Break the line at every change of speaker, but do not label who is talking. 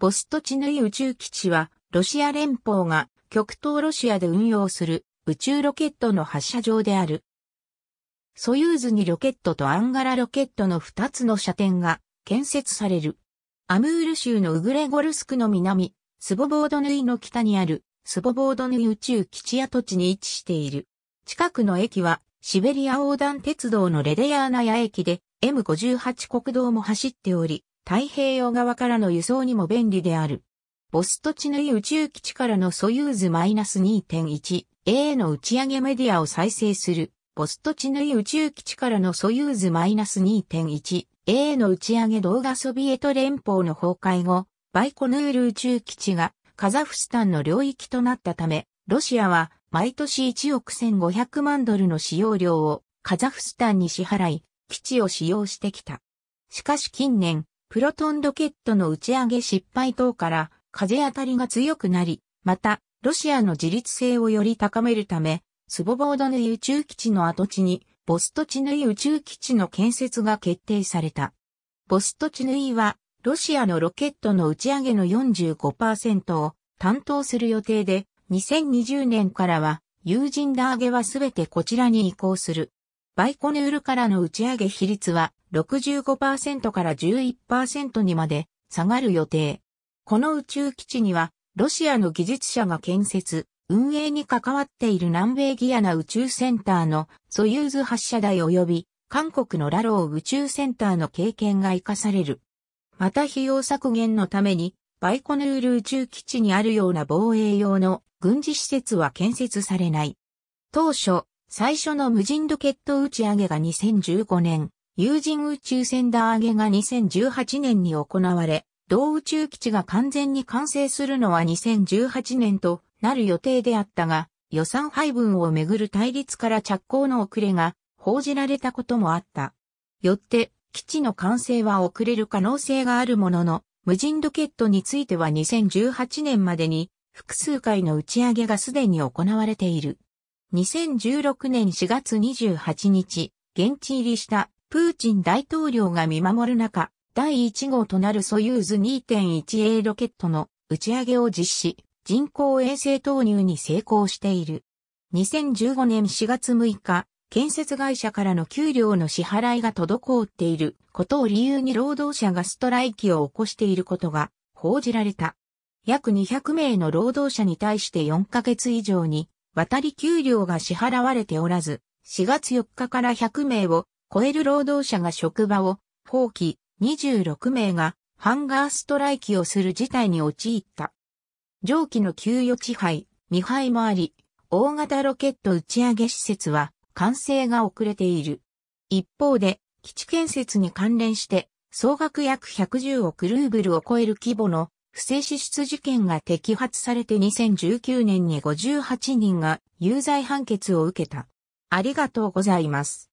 ボストチヌイ宇宙基地は、ロシア連邦が極東ロシアで運用する宇宙ロケットの発射場である。ソユーズにロケットとアンガラロケットの2つの射点が建設される。アムール州のウグレゴルスクの南、スボボードヌイの北にあるスボボードヌイ宇宙基地跡地に位置している。近くの駅はシベリア横断鉄道のレデヤーナヤ駅で M58 国道も走っており、太平洋側からの輸送にも便利である。ボストチヌイ宇宙基地からのソユーズ -2.1A の打ち上げメディアを再生する。ボストチヌイ宇宙基地からのソユーズ -2.1A の打ち上げ動画ソビエト連邦の崩壊後、バイコヌール宇宙基地がカザフスタンの領域となったため、ロシアは毎年1億1500万ドルの使用料をカザフスタンに支払い、基地を使用してきた。しかし近年、プロトンロケットの打ち上げ失敗等から風当たりが強くなり、また、ロシアの自立性をより高めるため、スボボードヌイ宇宙基地の跡地に、ボストチヌイ宇宙基地の建設が決定された。ボストチヌイは、ロシアのロケットの打ち上げの45%を担当する予定で、2020年からは、友人ダーゲはすべてこちらに移行する。バイコヌールからの打ち上げ比率は65%から11%にまで下がる予定。この宇宙基地にはロシアの技術者が建設、運営に関わっている南米ギアナ宇宙センターのソユーズ発射台及び韓国のラロー宇宙センターの経験が活かされる。また費用削減のためにバイコヌール宇宙基地にあるような防衛用の軍事施設は建設されない。当初、最初の無人ロケット打ち上げが2015年、有人宇宙船ダー上げが2018年に行われ、同宇宙基地が完全に完成するのは2018年となる予定であったが、予算配分をめぐる対立から着工の遅れが報じられたこともあった。よって、基地の完成は遅れる可能性があるものの、無人ロケットについては2018年までに複数回の打ち上げがすでに行われている。2016年4月28日、現地入りしたプーチン大統領が見守る中、第1号となるソユーズ 2.1A ロケットの打ち上げを実施、人工衛星投入に成功している。2015年4月6日、建設会社からの給料の支払いが滞っていることを理由に労働者がストライキを起こしていることが報じられた。約200名の労働者に対して4ヶ月以上に渡り給料が支払われておらず、4月4日から100名を超える労働者が職場を放棄、26名がハンガーストライキをする事態に陥った。上記の給与地配、未配もあり、大型ロケット打ち上げ施設は完成が遅れている。一方で、基地建設に関連して、総額約110億ルーブルを超える規模の不正支出事件が摘発されて2019年に58人が有罪判決を受けた。ありがとうございます。